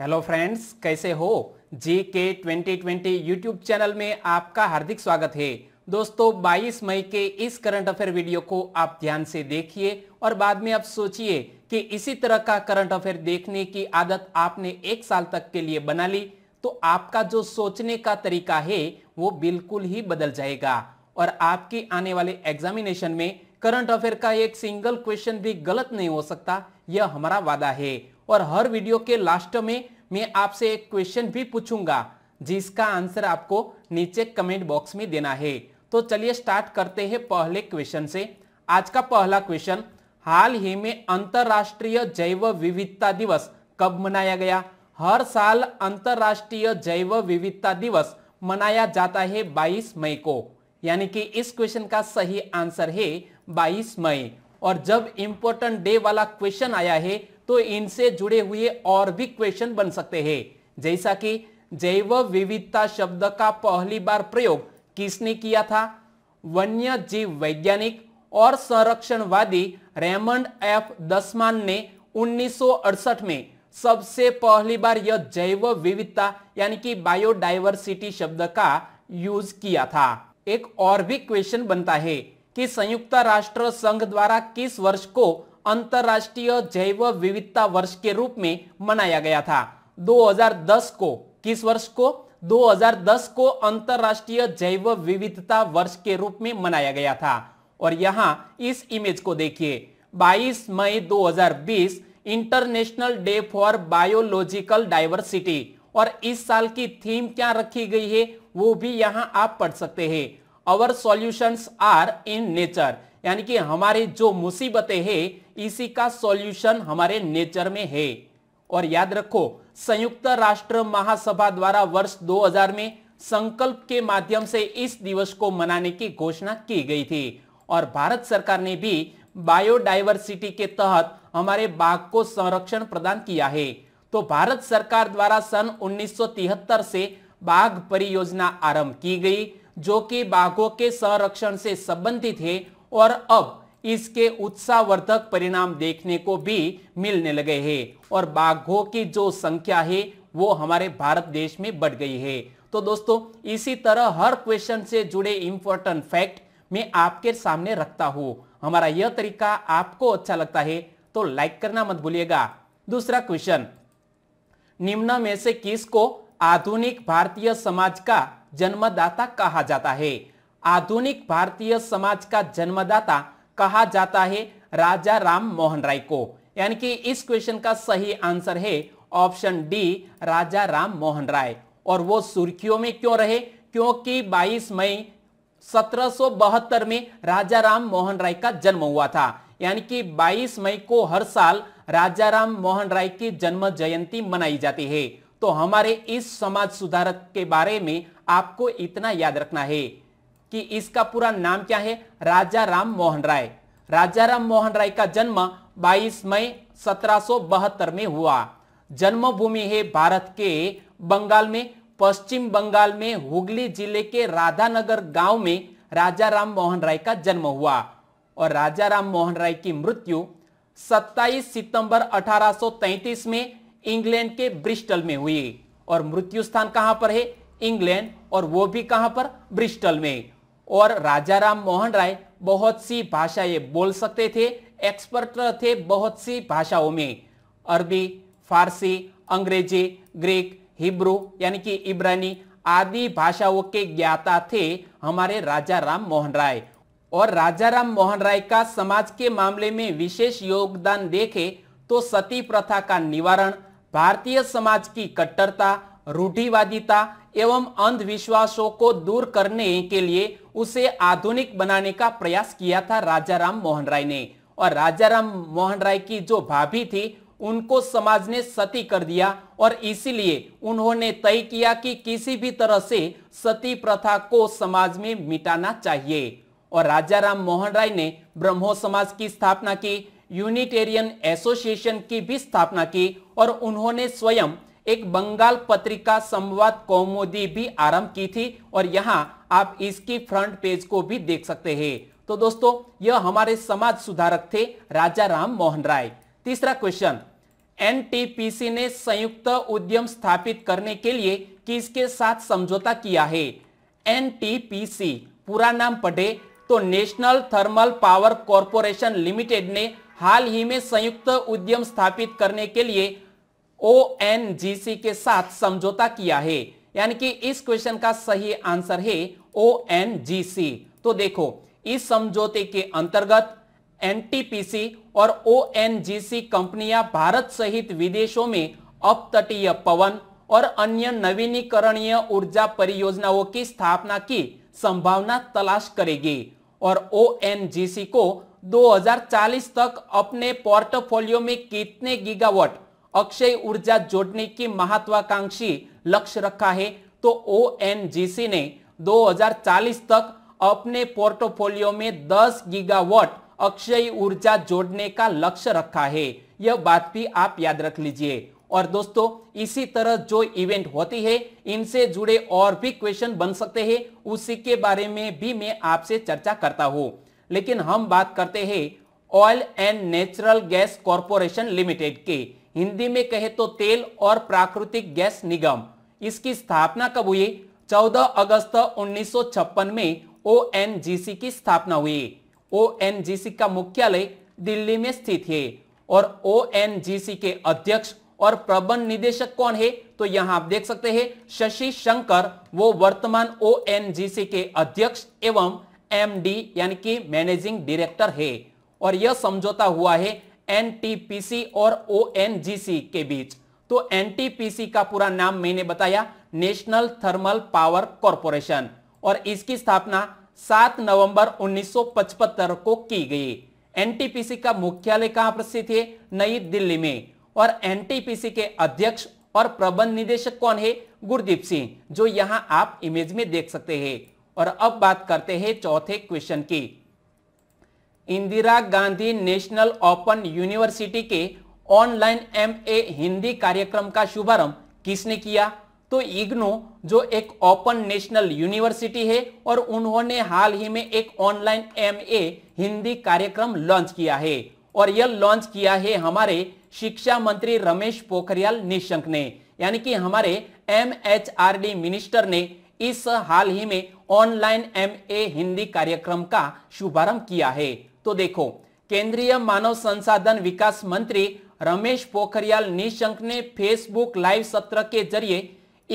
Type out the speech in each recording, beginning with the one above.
hello friends कैसे हो जी के ट्वेंटी ट्वेंटी यूट्यूब चैनल में आपका हार्दिक स्वागत है दोस्तों 22 मई के इस करंट अफेयर वीडियो को आप ध्यान से देखिए और बाद में आप सोचिए कि इसी तरह का करंट अफेयर देखने की आदत आपने एक साल तक के लिए बना ली तो आपका जो सोचने का तरीका है वो बिल्कुल ही बदल जाएगा और आपके आने वाले एग्जामिनेशन में करंट अफेयर का एक सिंगल क्वेश्चन भी गलत नहीं हो सकता यह हमारा वादा है और हर वीडियो के लास्ट में मैं आपसे एक क्वेश्चन भी पूछूंगा जिसका आंसर आपको नीचे कमेंट बॉक्स में देना है तो चलिए स्टार्ट करते हैं पहले क्वेश्चन से आज का पहला क्वेश्चन हाल ही में अंतरराष्ट्रीय जैव विविधता दिवस कब मनाया गया हर साल अंतर्राष्ट्रीय जैव विविधता दिवस मनाया जाता है 22 मई को यानी कि इस क्वेश्चन का सही आंसर है 22 मई और जब इंपोर्टेंट डे वाला क्वेश्चन आया है तो इनसे जुड़े हुए और भी क्वेश्चन बन सकते हैं जैसा कि जैव विविधता शब्द का पहली बार प्रयोग किसने किया था वन्य जीव वैज्ञानिक और संरक्षणवादी रेमंड एफ दसमान ने 1968 में सबसे पहली बार यह जैव विविधता यानी कि बायोडाइवर्सिटी शब्द का यूज किया था एक और भी क्वेश्चन बनता है कि संयुक्त राष्ट्र संघ द्वारा किस वर्ष को अंतर्राष्ट्रीय जैव विविधता वर्ष के रूप में मनाया गया था 2010 को किस वर्ष को 2010 को अंतरराष्ट्रीय जैव विविधता वर्ष के रूप में मनाया गया था और यहाँ इस इमेज को देखिए 22 मई 2020 international day for biological diversity और इस साल की थीम क्या रखी गई है वो भी यहाँ आप पढ़ सकते हैं our solutions are in nature यानी कि हमारे जो मुसीबतें हैं इसी का सॉल्यूशन हमारे नेचर में है और याद रखो संयुक्त राष्ट्र महासभा द्वारा वर्ष 2000 में संकल्प के माध्यम से इस दिवस को मनाने की घोषणा की गई थी और भारत सरकार ने भी बायोडाइवर्सिटी के तहत हमारे बाघ को संरक्षण प्रदान किया है तो भारत सरकार द्वारा सन उन्नीस से बाघ परियोजना आरंभ की गई जो कि बाघों के संरक्षण से संबंधित है और अब इसके उत्साहवर्धक परिणाम देखने को भी मिलने लगे हैं और बाघों की जो संख्या है वो हमारे भारत देश में बढ़ गई है तो दोस्तों इसी तरह हर क्वेश्चन से जुड़े इंपॉर्टेंट फैक्ट मैं आपके सामने रखता हूं हमारा यह तरीका आपको अच्छा लगता है तो लाइक करना मत भूलिएगा दूसरा क्वेश्चन निम्न में से किसको आधुनिक भारतीय समाज का जन्मदाता कहा जाता है आधुनिक भारतीय समाज का जन्मदाता कहा जाता है राजा राम मोहन राय को यानी कि इस क्वेश्चन का सही आंसर है ऑप्शन डी राजा राम मोहन राय और वो सुर्खियों में क्यों रहे क्योंकि 22 मई सत्रह में राजा राम मोहन राय का जन्म हुआ था यानी कि 22 मई को हर साल राजा राम मोहन राय की जन्म जयंती मनाई जाती है तो हमारे इस समाज सुधारक के बारे में आपको इतना याद रखना है कि इसका पूरा नाम क्या है राजा राम मोहन राय राजा राम मोहन राय का जन्म 22 मई सत्रह में हुआ जन्मभूमि है भारत के बंगाल में पश्चिम बंगाल में हुगली जिले के राधानगर गांव में राजा राम मोहन राय का जन्म हुआ और राजा राम मोहन राय की मृत्यु 27 सितंबर 1833 में इंग्लैंड के ब्रिस्टल में हुई और मृत्यु स्थान कहां पर है इंग्लैंड और वो भी कहां पर ब्रिस्टल में और राजा राम मोहन राय बहुत सी भाषाएं बोल सकते थे एक्सपर्ट थे बहुत सी भाषाओं में अरबी फारसी अंग्रेजी ग्रीक हिब्रू यानी कि इब्रानी आदि भाषाओं के ज्ञाता थे हमारे राजा राम मोहन राय और राजा राम मोहन राय का समाज के मामले में विशेष योगदान देखे तो सती प्रथा का निवारण भारतीय समाज की कट्टरता रूढ़िवादिता एवं अंधविश्वासों को दूर करने के लिए उसे आधुनिक बनाने का प्रयास किया था राजा राम मोहन राय ने और राजा राम मोहन राय की जो भाभी थी उनको समाज ने सती कर दिया और इसीलिए उन्होंने तय किया कि किसी भी तरह से सती प्रथा को समाज में मिटाना चाहिए और राजा राम मोहन राय ने ब्रह्मो समाज की स्थापना की यूनिटेरियन एसोसिएशन की भी स्थापना की और उन्होंने स्वयं एक बंगाल पत्रिका संवाद कौमोदी भी आरंभ की थी और यहाँ आप इसकी फ्रंट पेज को भी देख सकते हैं तो दोस्तों यह हमारे समाज सुधारक थे राजा राम मोहन राय तीसरा क्वेश्चन एनटीपीसी ने संयुक्त उद्यम स्थापित करने के लिए किसके साथ समझौता किया है एनटीपीसी पूरा नाम पढ़े तो national thermal power corporation limited ने हाल ही में संयुक्त उद्यम स्थापित करने के लिए ओ एन जी सी के साथ समझौता किया है यानी कि इस क्वेश्चन का सही आंसर है ओ एन जी सी तो देखो इस समझौते के अंतर्गत एनटीपीसी और सी कंपनियां भारत सहित विदेशों में अपतटीय पवन और अन्य नवीनीकरणीय ऊर्जा परियोजनाओं की स्थापना की संभावना तलाश करेगी और सी को 2040 तक अपने पोर्टफोलियो में कितने गीगावाट अक्षय ऊर्जा जोड़ने की महत्वाकांक्षी लक्ष्य रखा है तो ओ ने 2040 तक अपने पोर्टफोलियो में 10 गीगावाट अक्षय ऊर्जा जोड़ने का लक्ष्य रखा है यह बात भी आप याद रख लीजिए और दोस्तों इसी तरह जो इवेंट होती है इनसे जुड़े और भी क्वेश्चन बन सकते हैं उसी के बारे में भी मैं आपसे चर्चा करता हूं लेकिन हम बात करते हैं oil and natural gas corporation limited की हिंदी में कहे तो तेल और प्राकृतिक गैस निगम इसकी स्थापना कब हुई 14 अगस्त 1956 में ओ की स्थापना हुई ओ का मुख्यालय दिल्ली में स्थित है और ओ के अध्यक्ष और प्रबंध निदेशक कौन है तो यहां आप देख सकते हैं शशि शंकर वो वर्तमान ओ के अध्यक्ष एवं एमडी यानी कि मैनेजिंग डायरेक्टर है और यह समझौता हुआ है एनटीपीसी और ओएनजीसी के बीच तो एनटीपीसी का पूरा नाम मैंने बताया नेशनल थर्मल पावर कॉरपोरेशन और इसकी स्थापना 7 नवंबर 1975 को की गई एनटीपीसी का मुख्यालय कहां पर स्थित है नई दिल्ली में और एनटीपीसी के अध्यक्ष और प्रबंध निदेशक कौन है गुरदीप सिंह जो यहां आप इमेज में देख सकते हैं और अब बात करते हैं चौथे क्वेश्चन की Indira Gandhi national open university के ऑनलाइन एमए हिंदी कार्यक्रम का शुभारंभ किसने किया तो इग्नो जो एक ओपन नेशनल यूनिवर्सिटी है और उन्होंने हाल ही में एक ऑनलाइन एमए हिंदी कार्यक्रम लॉन्च किया है और यह लॉन्च किया है हमारे शिक्षा मंत्री रमेश पोखरियाल निशंक ने यानी कि हमारे एमएचआरडी मिनिस्टर ने इस हाल ही में ऑनलाइन एमए हिंदी कार्यक्रम का शुभारंभ किया है तो देखो केंद्रीय मानव संसाधन विकास मंत्री रमेश पोखरियाल निशंक ने फेसबुक लाइव सत्र के जरिए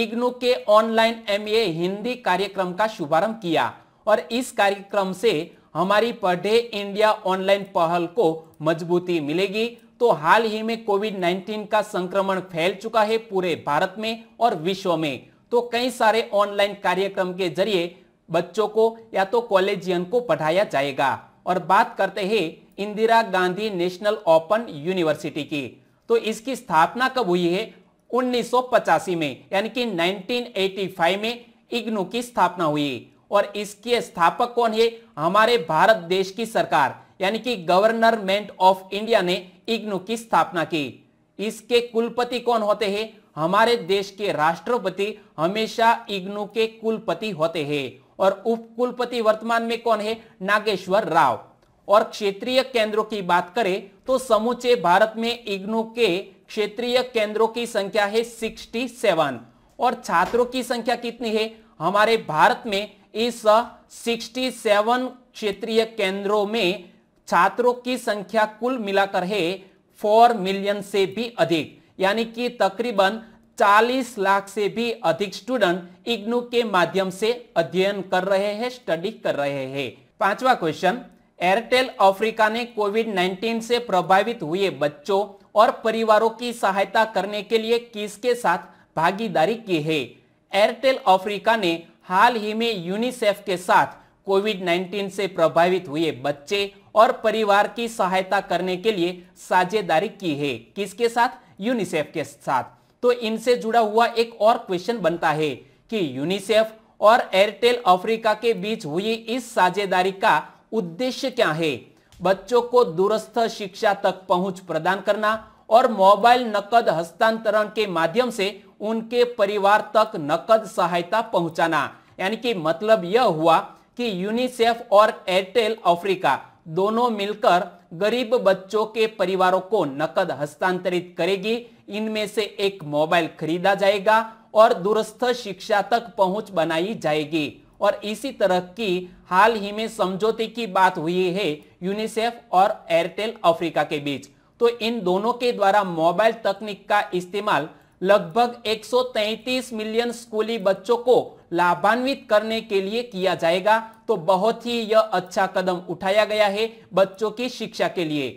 इग्नू के ऑनलाइन एमए हिंदी कार्यक्रम का शुभारंभ किया और इस कार्यक्रम से हमारी पढ़े इंडिया ऑनलाइन पहल को मजबूती मिलेगी तो हाल ही में कोविड 19 का संक्रमण फैल चुका है पूरे भारत में और विश्व में तो कई सारे ऑनलाइन कार्यक्रम के जरिए बच्चों को या तो कॉलेजियन को पढ़ाया जाएगा और बात करते हैं Indira Gandhi national open university की तो इसकी स्थापना कब हुई है उन्नीस में यानी कि 1985 में इग्नू की स्थापना हुई और इसके स्थापक कौन है हमारे भारत देश की सरकार यानी कि गवर्नरमेंट ऑफ इंडिया ने इग्नू की स्थापना की इसके कुलपति कौन होते हैं हमारे देश के राष्ट्रपति हमेशा इग्नू के कुलपति होते हैं और उपकुलपति वर्तमान में कौन है नागेश्वर राव और क्षेत्रीय केंद्रों की बात करें तो समूचे भारत में इग्नू के क्षेत्रीय केंद्रों की संख्या है 67 और छात्रों की संख्या कितनी है हमारे भारत में इस 67 क्षेत्रीय केंद्रों में छात्रों की संख्या कुल मिलाकर है 4 मिलियन से भी अधिक यानी कि तकरीबन 40 लाख से भी अधिक स्टूडेंट इग्नू के माध्यम से अध्ययन कर रहे हैं स्टडी कर रहे हैं पांचवा क्वेश्चन एयरटेल अफ्रीका ने कोविड 19 से प्रभावित हुए बच्चों और परिवारों की सहायता करने के लिए किसके साथ भागीदारी की है एयरटेल अफ्रीका ने हाल ही में यूनिसेफ के साथ कोविड 19 से प्रभावित हुए बच्चे और परिवार की सहायता करने के लिए साझेदारी की है किसके साथ यूनिसेफ के साथ तो इनसे जुड़ा हुआ एक और क्वेश्चन बनता है कि यूनिसेफ और एयरटेल अफ्रीका के बीच हुई इस साझेदारी का उद्देश्य क्या है बच्चों को दूरस्थ शिक्षा तक पहुंच प्रदान करना और मोबाइल नकद हस्तांतरण के माध्यम से उनके परिवार तक नकद सहायता पहुंचाना यानी कि मतलब यह हुआ कि यूनिसेफ और एयरटेल अफ्रीका दोनों मिलकर गरीब बच्चों के परिवारों को नकद हस्तांतरित करेगी इनमें से एक मोबाइल खरीदा जाएगा और दूरस्थ शिक्षा तक पहुंच बनाई जाएगी और इसी तरह की हाल ही में समझौते की बात हुई है यूनिसेफ और एयरटेल अफ्रीका के बीच तो इन दोनों के द्वारा मोबाइल तकनीक का इस्तेमाल लगभग 133 मिलियन स्कूली बच्चों को लाभान्वित करने के लिए किया जाएगा तो बहुत ही यह अच्छा कदम उठाया गया है बच्चों की शिक्षा के लिए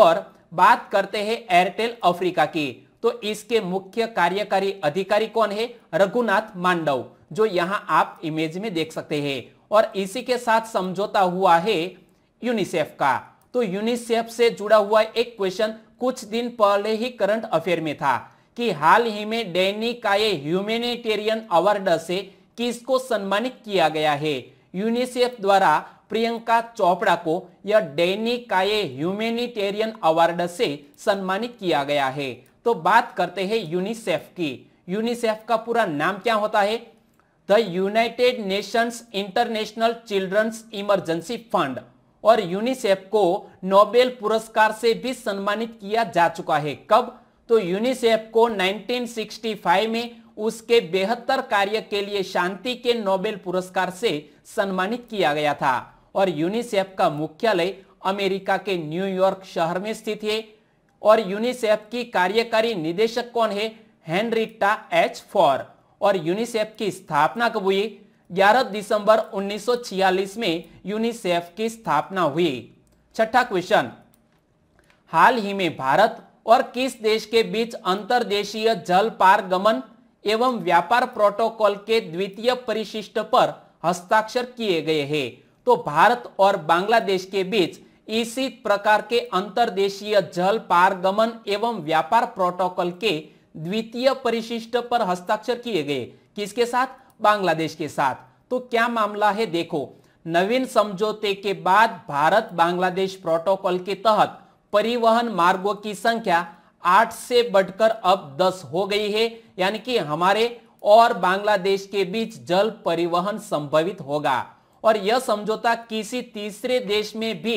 और बात करते हैं एयरटेल अफ्रीका की तो इसके मुख्य कार्यकारी अधिकारी कौन है रघुनाथ मांडव जो यहां आप इमेज में देख सकते हैं और इसी के साथ समझौता हुआ है यूनिसेफ का तो यूनिसेफ से जुड़ा हुआ एक क्वेश्चन कुछ दिन पहले ही करंट अफेयर में था कि हाल ही में डेनी का ये ह्यूमेनिटेरियन अवार्ड से किसको सम्मानित किया गया है यूनिसेफ द्वारा प्रियंका चोपड़ा को यह डेनिकाये ह्यूमेनिटेरियन अवार्ड से सम्मानित किया गया है तो बात करते हैं यूनिसेफ की यूनिसेफ का पूरा नाम क्या होता है the United Nations international children's emergency fund और यूनिसेफ को नोबेल पुरस्कार से भी सम्मानित किया जा चुका है कब तो यूनिसेफ को 1965 में उसके बेहतर कार्य के लिए शांति के नोबेल पुरस्कार से सम्मानित किया गया था और यूनिसेफ का मुख्यालय अमेरिका के न्यूयॉर्क शहर में स्थित है और यूनिसेफ की कार्यकारी निदेशक कौन है हेनरिटा एच फॉर और यूनिसेफ की स्थापना कब हुई 11 दिसंबर 1946 में यूनिसेफ की स्थापना हुई छठा क्वेश्चन हाल ही में भारत और किस देश के बीच अंतरदेशीय जल पारगमन एवं व्यापार प्रोटोकॉल के द्वितीय परिशिष्ट पर हस्ताक्षर किए गए हैं तो भारत और बांग्लादेश के बीच इसी प्रकार के अंतर्देशीय जल पारगमन एवं व्यापार प्रोटोकॉल के द्वितीय परिशिष्ट पर हस्ताक्षर किए गए किसके साथ बांग्लादेश के साथ तो क्या मामला है देखो नवीन समझौते के बाद भारत बांग्लादेश प्रोटोकॉल के तहत परिवहन मार्गों की संख्या आठ से बढ़कर अब दस हो गई है यानी कि हमारे और बांग्लादेश के बीच जल परिवहन संभवित होगा और यह समझौता किसी तीसरे देश में भी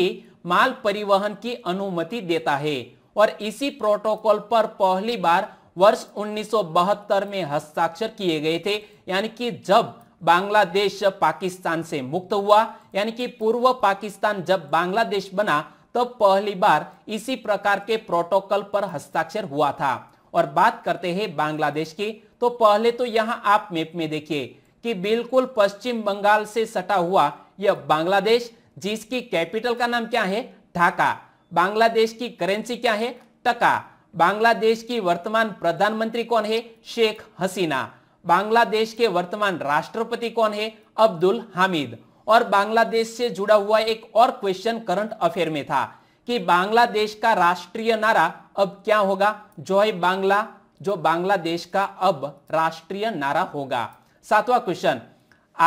माल परिवहन की अनुमति देता है और इसी प्रोटोकॉल पर पहली बार वर्ष 1972 में हस्ताक्षर किए गए थे यानी कि जब बांग्लादेश पाकिस्तान से मुक्त हुआ यानी कि पूर्व पाकिस्तान जब बांग्लादेश बना तब तो पहली बार इसी प्रकार के प्रोटोकॉल पर हस्ताक्षर हुआ था और बात करते हैं बांग्लादेश की तो पहले तो यहाँ आप मैप में देखिए कि बिल्कुल पश्चिम बंगाल से सटा हुआ यह बांग्लादेश जिसकी कैपिटल का नाम क्या है ढाका बांग्लादेश की करेंसी क्या है टका बांग्लादेश की वर्तमान प्रधानमंत्री कौन है शेख हसीना बांग्लादेश के वर्तमान राष्ट्रपति कौन है अब्दुल हामिद और बांग्लादेश से जुड़ा हुआ एक और क्वेश्चन करंट अफेयर में था कि बांग्लादेश का राष्ट्रीय नारा अब क्या होगा जॉय बांग्ला जो बांग्लादेश का अब राष्ट्रीय नारा होगा सातवां क्वेश्चन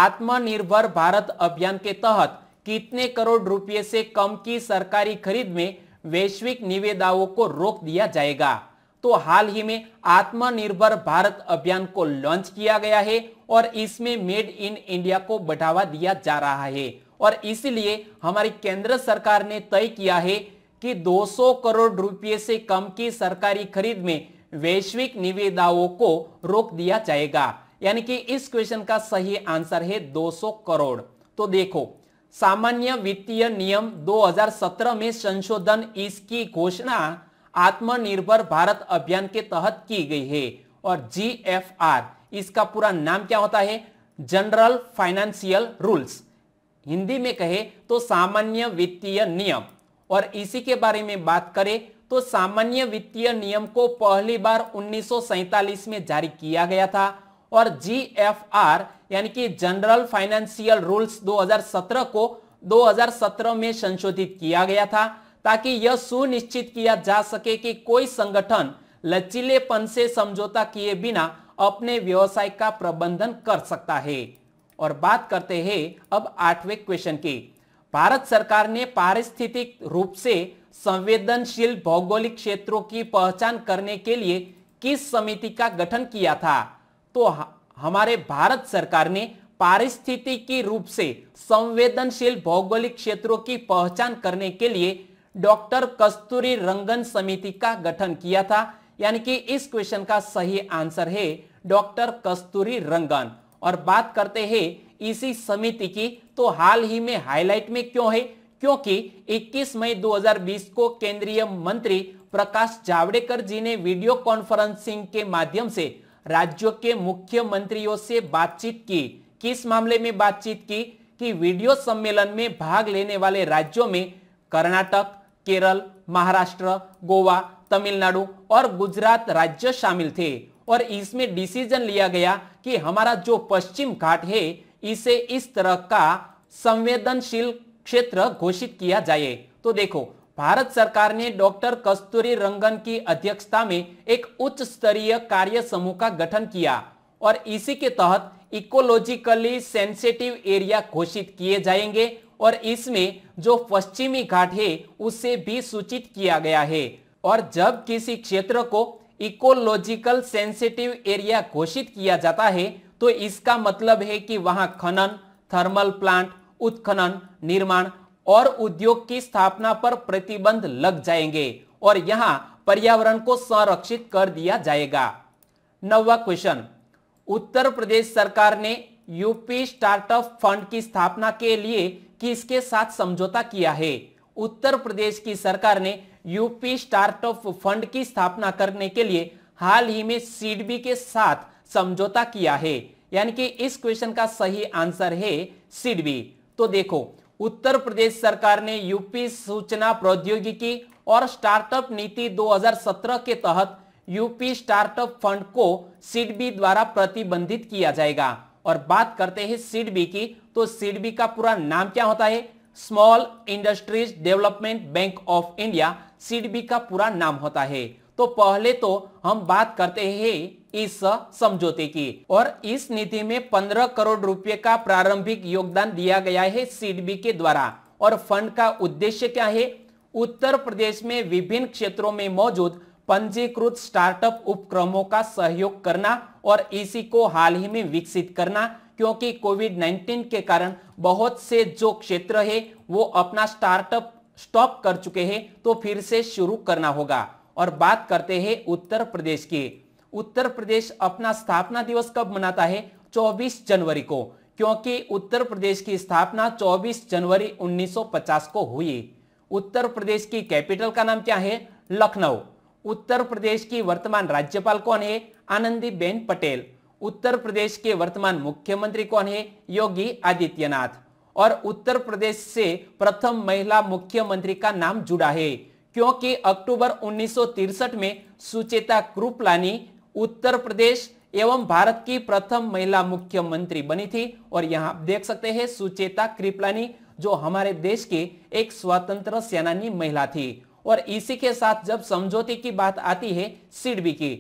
आत्मनिर्भर भारत अभियान के तहत कितने करोड़ रुपए से कम की सरकारी खरीद में वैश्विक निवेदाओं को रोक दिया जाएगा तो हाल ही में आत्मनिर्भर भारत अभियान को लॉन्च किया गया है और इसमें मेड इन इंडिया को बढ़ावा दिया जा रहा है और इसीलिए हमारी केंद्र सरकार ने तय किया है कि 200 करोड़ रुपए से कम की सरकारी खरीद में वैश्विक निविदाओं को रोक दिया जाएगा यानी कि इस क्वेश्चन का सही आंसर है 200 करोड़ तो देखो सामान्य वित्तीय नियम 2017 में संशोधन इसकी घोषणा आत्मनिर्भर भारत अभियान के तहत की गई है और जी इसका पूरा नाम क्या होता है जनरल फाइनेंशियल रूल्स हिंदी में कहे तो सामान्य वित्तीय नियम और इसी के बारे में बात करें तो सामान्य वित्तीय नियम को पहली बार उन्नीस में जारी किया गया था और जीएफआर यानी कि जनरल फाइनेंशियल रूल्स 2017 को 2017 में संशोधित किया गया था ताकि यह सुनिश्चित किया जा सके कि कोई संगठन लचीलेपन से समझौता किए बिना अपने व्यवसाय का प्रबंधन कर सकता है और बात करते हैं अब आठवें क्वेश्चन की भारत सरकार ने पारिस्थितिक रूप से संवेदनशील भौगोलिक क्षेत्रों की पहचान करने के लिए किस समिति का गठन किया था तो हमारे भारत सरकार ने पारिस्थितिकी रूप से संवेदनशील भौगोलिक क्षेत्रों की पहचान करने के लिए डॉक्टर कस्तूरी रंगन समिति का गठन किया था यानी कि इस क्वेश्चन का सही आंसर है डॉक्टर कस्तूरी रंगन और बात करते हैं इसी समिति की तो हाल ही में हाईलाइट में क्यों है क्योंकि 21 मई 2020 को केंद्रीय मंत्री प्रकाश जावड़ेकर जी ने वीडियो कॉन्फ्रेंसिंग के माध्यम से राज्यों के मुख्यमंत्रियों से बातचीत की किस मामले में बातचीत की कि वीडियो सम्मेलन में भाग लेने वाले राज्यों में कर्नाटक केरल महाराष्ट्र गोवा तमिलनाडु और गुजरात राज्य शामिल थे और इसमें डिसीजन लिया गया कि हमारा जो पश्चिम घाट है इसे इस तरह का संवेदनशील क्षेत्र घोषित किया जाए तो देखो भारत सरकार ने डॉक्टर कस्तूरी रंगन की अध्यक्षता में एक उच्च स्तरीय कार्य समूह का गठन किया और इसी के तहत इकोलॉजिकली सेंसिटिव एरिया घोषित किए जाएंगे और इसमें जो पश्चिमी घाट है उसे भी सूचित किया गया है और जब किसी क्षेत्र को इकोलॉजिकल सेंसिटिव एरिया घोषित किया जाता है तो इसका मतलब है कि वहां खनन थर्मल प्लांट उत्खनन निर्माण और उद्योग की स्थापना पर प्रतिबंध लग जाएंगे और यहाँ पर्यावरण को संरक्षित कर दिया जाएगा नवा क्वेश्चन उत्तर प्रदेश सरकार ने यूपी स्टार्टअप फंड की स्थापना के लिए किसके साथ समझौता किया है उत्तर प्रदेश की सरकार ने यूपी स्टार्टअप फंड की स्थापना करने के लिए हाल ही में सीडबी के साथ समझौता किया है यानी कि इस क्वेश्चन का सही आंसर है सीडबी तो देखो उत्तर प्रदेश सरकार ने यूपी सूचना प्रौद्योगिकी और स्टार्टअप नीति 2017 के तहत यूपी स्टार्टअप फंड को सीडबी द्वारा प्रतिबंधित किया जाएगा और बात करते हैं सीडबी की तो सीडबी का पूरा नाम क्या होता है small industries development bank of India SIDBI का पूरा नाम होता है तो पहले तो हम बात करते हैं इस समझौते की और इस नीति में पंद्रह करोड़ रुपए का प्रारंभिक योगदान दिया गया है सीडबी के द्वारा और फंड का उद्देश्य क्या है उत्तर प्रदेश में विभिन्न क्षेत्रों में मौजूद पंजीकृत स्टार्टअप उपक्रमों का सहयोग करना और इसी को हाल ही में विकसित करना क्योंकि कोविड 19 के कारण बहुत से जो क्षेत्र है वो अपना स्टार्टअप स्टॉप कर चुके हैं तो फिर से शुरू करना होगा और बात करते हैं उत्तर प्रदेश की उत्तर प्रदेश अपना स्थापना दिवस कब मनाता है 24 जनवरी को क्योंकि उत्तर प्रदेश की स्थापना 24 जनवरी 1950 को हुई उत्तर प्रदेश की कैपिटल का नाम क्या है लखनऊ उत्तर प्रदेश की वर्तमान राज्यपाल कौन है आनंदीबेन पटेल उत्तर प्रदेश के वर्तमान मुख्यमंत्री कौन है योगी आदित्यनाथ और उत्तर प्रदेश से प्रथम महिला मुख्यमंत्री का नाम जुड़ा है क्योंकि अक्टूबर उन्नीस में सुचेता कृपलानी उत्तर प्रदेश एवं भारत की प्रथम महिला मुख्यमंत्री बनी थी और यहाँ आप देख सकते हैं सुचेता कृपलानी जो हमारे देश के एक स्वतंत्र सेनानी महिला थी और इसी के साथ जब समझौते की बात आती है सिडबी की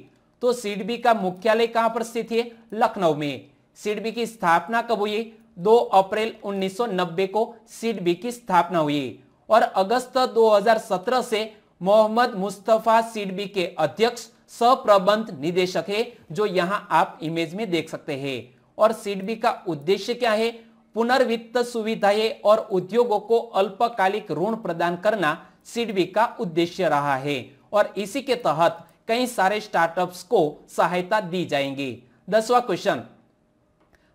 तो सिडबी का मुख्यालय कहां पर स्थित है लखनऊ में सिडबी की स्थापना कब हुई 2 अप्रैल 1990 को सिडबी की स्थापना हुई और अगस्त 2017 से मोहम्मद मुस्तफा सिडबी के अध्यक्ष सप्रबंध निदेशक है जो यहां आप इमेज में देख सकते हैं और सिडबी का उद्देश्य क्या है पुनर्वित्त सुविधाएं और उद्योगों को अल्पकालिक ऋण प्रदान करना सिडबी का उद्देश्य रहा है और इसी के तहत कई सारे स्टार्टअप्स को सहायता दी जाएंगी दसवा क्वेश्चन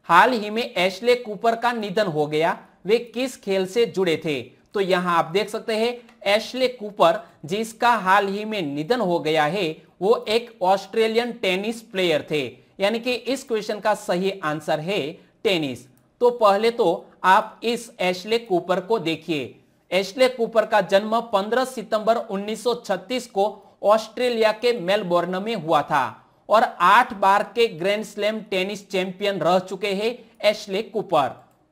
हाल ही में एशले कूपर का निधन हो गया वे किस खेल से जुड़े थे तो यहां आप देख सकते हैं एशले कूपर जिसका हाल ही में निधन हो गया है वो एक ऑस्ट्रेलियन टेनिस प्लेयर थे यानी कि इस क्वेश्चन का सही आंसर है टेनिस तो पहले तो आप इस एशले कूपर को देखिए एशले कूपर का जन्म 15 सितंबर 1936 को ऑस्ट्रेलिया के मेलबोर्न में हुआ था और आठ बार के ग्रैंड स्लैम टेनिस चैंपियन रह चुके हैं एशले कूपर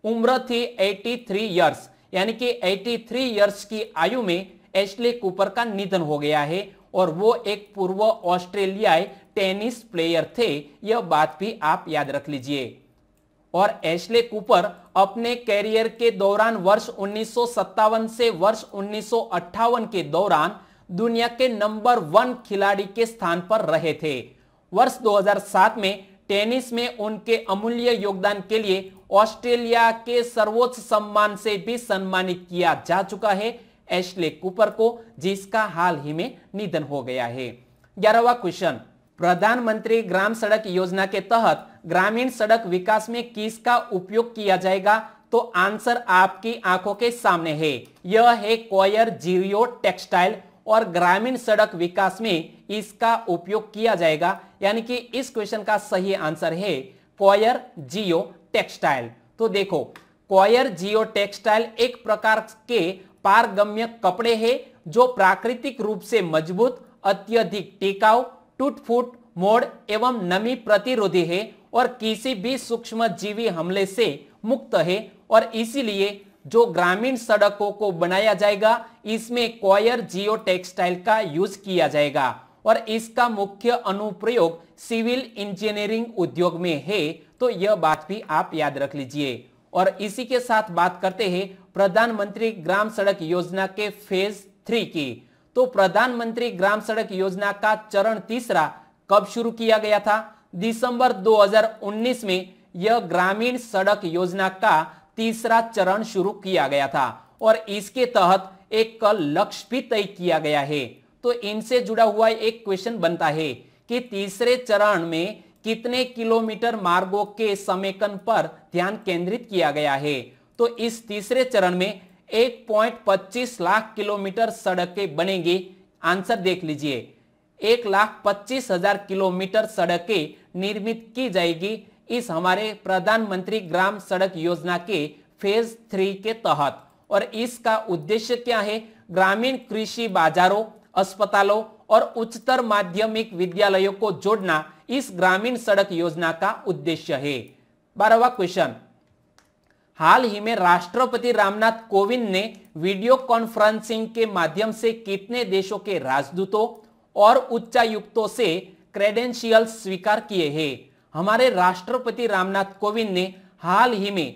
उम्र थी 83 इयर्स यानी कि 83 इयर्स की आयु में एशले कूपर का निधन हो गया है और वो एक पूर्व ऑस्ट्रेलियाई टेनिस प्लेयर थे यह बात भी आप याद रख लीजिए और एशले कूपर अपने कैरियर के दौरान वर्ष उन्नीस से वर्ष उन्नीस के दौरान दुनिया के नंबर वन खिलाड़ी के स्थान पर रहे थे वर्ष 2007 में टेनिस में उनके अमूल्य योगदान के लिए ऑस्ट्रेलिया के सर्वोच्च सम्मान से भी सम्मानित किया जा चुका है एशले कूपर को जिसका हाल ही में निधन हो गया है ग्यारहवा क्वेश्चन प्रधानमंत्री ग्राम सड़क योजना के तहत ग्रामीण सड़क विकास में किसका उपयोग किया जाएगा तो आंसर आपकी आंखों के सामने है यह है कोयर जीरियो टेक्सटाइल और ग्रामीण सड़क विकास में इसका उपयोग किया जाएगा यानी कि इस क्वेश्चन का सही आंसर है कोयर जियो टेक्सटाइल तो देखो कोयर जियो टेक्सटाइल एक प्रकार के पारगम्य कपड़े हैं जो प्राकृतिक रूप से मजबूत अत्यधिक टिकाऊ टूट फूट मोड़ एवं नमी प्रतिरोधी है और किसी भी सूक्ष्म जीवी हमले से मुक्त है और इसीलिए जो ग्रामीण सड़कों को बनाया जाएगा इसमें कॉयर जियो टेक्सटाइल का यूज किया जाएगा और इसका मुख्य अनुप्रयोग सिविल इंजीनियरिंग उद्योग में है तो यह बात भी आप याद रख लीजिए और इसी के साथ बात करते हैं प्रधानमंत्री ग्राम सड़क योजना के फेज थ्री की तो प्रधानमंत्री ग्राम सड़क योजना का चरण तीसरा कब शुरू किया गया था दिसंबर 2019 में यह ग्रामीण सड़क योजना का तीसरा चरण शुरू किया गया था और इसके तहत एक लक्ष्य भी तय किया गया है तो इनसे जुड़ा हुआ एक क्वेश्चन बनता है कि तीसरे चरण में कितने किलोमीटर मार्गों के समेकन पर ध्यान केंद्रित किया गया है तो इस तीसरे चरण में 1.25 लाख किलोमीटर सड़कें बनेंगी आंसर देख लीजिए एक लाख पच्चीस हजार किलोमीटर सड़कें निर्मित की जाएगी इस हमारे प्रधानमंत्री ग्राम सड़क योजना के फेज थ्री के तहत और इसका उद्देश्य क्या है ग्रामीण कृषि बाजारों अस्पतालों और उच्चतर माध्यमिक विद्यालयों को जोड़ना इस ग्रामीण सड़क योजना का उद्देश्य है बारहवा क्वेश्चन हाल ही में राष्ट्रपति रामनाथ कोविंद ने वीडियो कॉन्फ्रेंसिंग के माध्यम से कितने देशों के राजदूतों और उच्चायुक्तों से क्रेडेंशियल स्वीकार किए हैं हमारे राष्ट्रपति रामनाथ कोविंद ने हाल ही में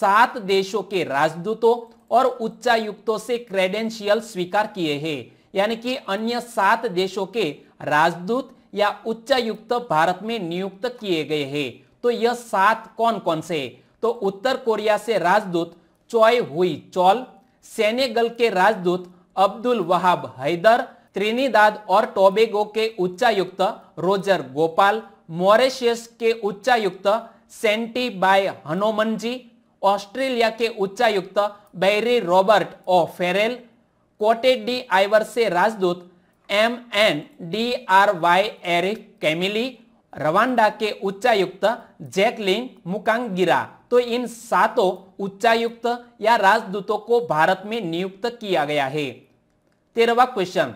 सात देशों के राजदूतों और उच्चायुक्तों से क्रेडेंशियल स्वीकार किए हैं यानी कि अन्य सात देशों के राजदूत या उच्चायुक्त भारत में नियुक्त किए गए हैं तो यह सात कौन कौन से तो उत्तर कोरिया से राजदूत चॉय हुई चौल सेनेगल के राजदूत अब्दुल वहाब हैदर त्रिनीदाद और टोबेगो के उच्चायुक्त रोजर गोपाल मॉरिशियस के उच्चायुक्त सेंटी बाय जी ऑस्ट्रेलिया के उच्चायुक्त बैरी रॉबर्ट ओ फेरेल कोटेडी आइवर से राजदूत M N D R Y Eric Camille Rwanda के उच्चायुक्त जैकलिन मुकांगिरा तो इन सातों उच्चायुक्त या राजदूतों को भारत में नियुक्त किया गया है तेरहवा क्वेश्चन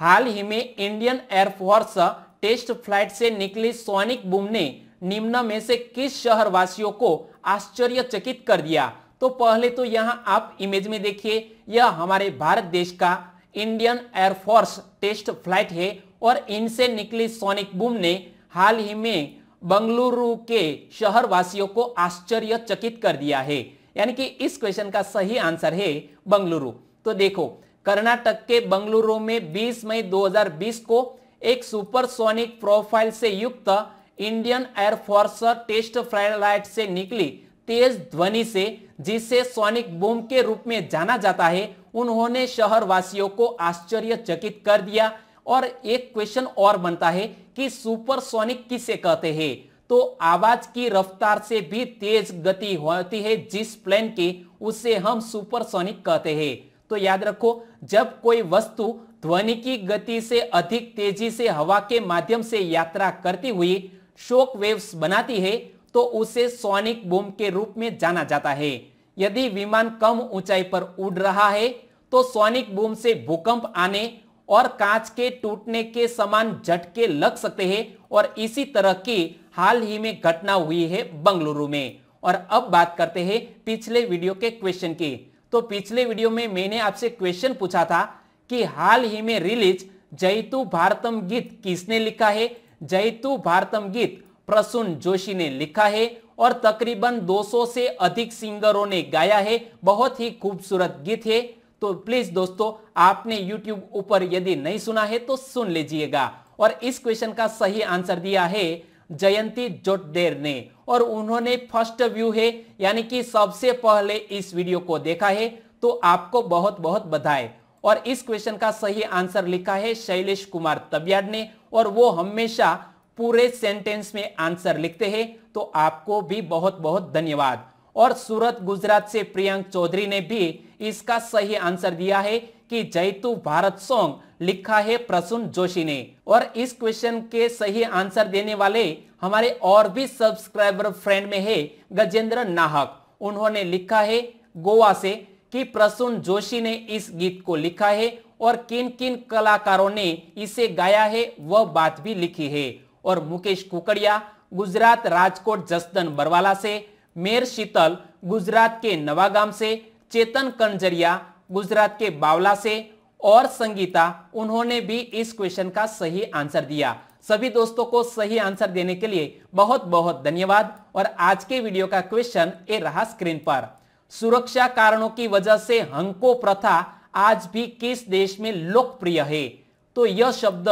हाल ही में इंडियन एयरफोर्स टेस्ट फ्लाइट से निकली सोनिक बुम ने निम्न में से किस शहरवासियों को आश्चर्यचकित कर दिया तो पहले तो यहाँ आप इमेज में देखिए यह हमारे भारत देश का इंडियन एयरफोर्स टेस्ट फ्लाइट है और इनसे निकली सोनिक बुम ने हाल ही में बंगलुरु के शहरवासियों को आश्चर्यचकित कर दिया है यानी कि इस क्वेश्चन का सही आंसर है बंगलुरु तो देखो कर्नाटक के बंगलुरु में 20 मई 2020 को एक सुपरसोनिक प्रोफाइल से युक्त इंडियन एयरफोर्स टेस्ट फ्लाइट से निकली तेज ध्वनि से जिसे सोनिक बूम के रूप में जाना जाता है उन्होंने शहरवासियों को आश्चर्यचकित कर दिया और एक क्वेश्चन और बनता है कि सुपरसोनिक किसे कहते हैं तो आवाज की रफ्तार से भी तेज गति होती है जिस प्लेन की उसे हम सुपरसोनिक कहते हैं तो याद रखो जब कोई वस्तु ध्वनि की गति से अधिक तेजी से हवा के माध्यम से यात्रा करती हुई शोक वेव्स बनाती है तो उसे सोनिक बूम के रूप में जाना जाता है यदि विमान कम ऊंचाई पर उड़ रहा है तो सोनिक बूम से भूकंप आने और कांच के टूटने के समान झटके लग सकते हैं और इसी तरह की हाल ही में घटना हुई है बंगलुरु में और अब बात करते हैं पिछले वीडियो के क्वेश्चन की तो पिछले वीडियो में मैंने आपसे क्वेश्चन पूछा था कि हाल ही में रिलीज जयतु भारतम गीत किसने लिखा है जयतु भारतम गीत प्रसून जोशी ने लिखा है और तकरीबन 200 से अधिक सिंगरों ने गाया है बहुत ही खूबसूरत गीत है तो प्लीज दोस्तों आपने यूट्यूब ऊपर यदि नहीं सुना है तो सुन लीजिएगा और इस क्वेश्चन का सही आंसर दिया है जयंती जोटदेर ने और उन्होंने फर्स्ट व्यू है यानी कि सबसे पहले इस वीडियो को देखा है तो आपको बहुत बहुत बधाई और इस क्वेश्चन का सही आंसर लिखा है शैलेश कुमार तबियाड ने और वो हमेशा पूरे सेंटेंस में आंसर लिखते हैं तो आपको भी बहुत बहुत धन्यवाद और सूरत गुजरात से प्रियंक चौधरी ने भी इसका सही आंसर दिया है कि जयतु भारत सॉन्ग लिखा है प्रसून जोशी ने और इस क्वेश्चन के सही आंसर देने वाले हमारे और भी सब्सक्राइबर फ्रेंड में है गजेंद्र नाहक उन्होंने लिखा है गोवा से कि प्रसून जोशी ने इस गीत को लिखा है और किन किन कलाकारों ने इसे गाया है वह बात भी लिखी है और मुकेश कुकड़िया गुजरात राजकोट जसदन बरवाला से मेर शीतल गुजरात के नवागाम से चेतन कंजरिया गुजरात के बावला से और संगीता उन्होंने भी इस क्वेश्चन का सही आंसर दिया सभी दोस्तों को सही आंसर देने के लिए बहुत बहुत धन्यवाद और आज के वीडियो का क्वेश्चन ये रहा स्क्रीन पर सुरक्षा कारणों की वजह से हंको प्रथा आज भी किस देश में लोकप्रिय है तो यह शब्द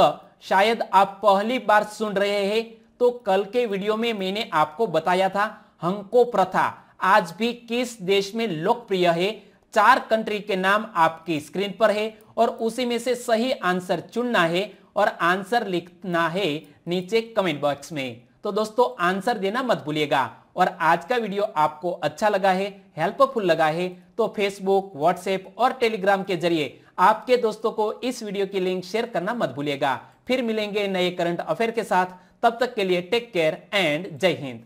शायद आप पहली बार सुन रहे हैं तो कल के वीडियो में मैंने आपको बताया था हंको प्रथा आज भी किस देश में लोकप्रिय है चार कंट्री के नाम आपकी स्क्रीन पर है और उसी में से सही आंसर चुनना है और आंसर लिखना है नीचे कमेंट बॉक्स में तो दोस्तों आंसर देना मत भूलिएगा और आज का वीडियो आपको अच्छा लगा है हेल्पफुल लगा है तो फेसबुक व्हाट्सएप और टेलीग्राम के जरिए आपके दोस्तों को इस वीडियो की लिंक शेयर करना मत भूलिएगा फिर मिलेंगे नए करंट अफेयर के साथ तब तक के लिए टेक केयर एंड जय हिंद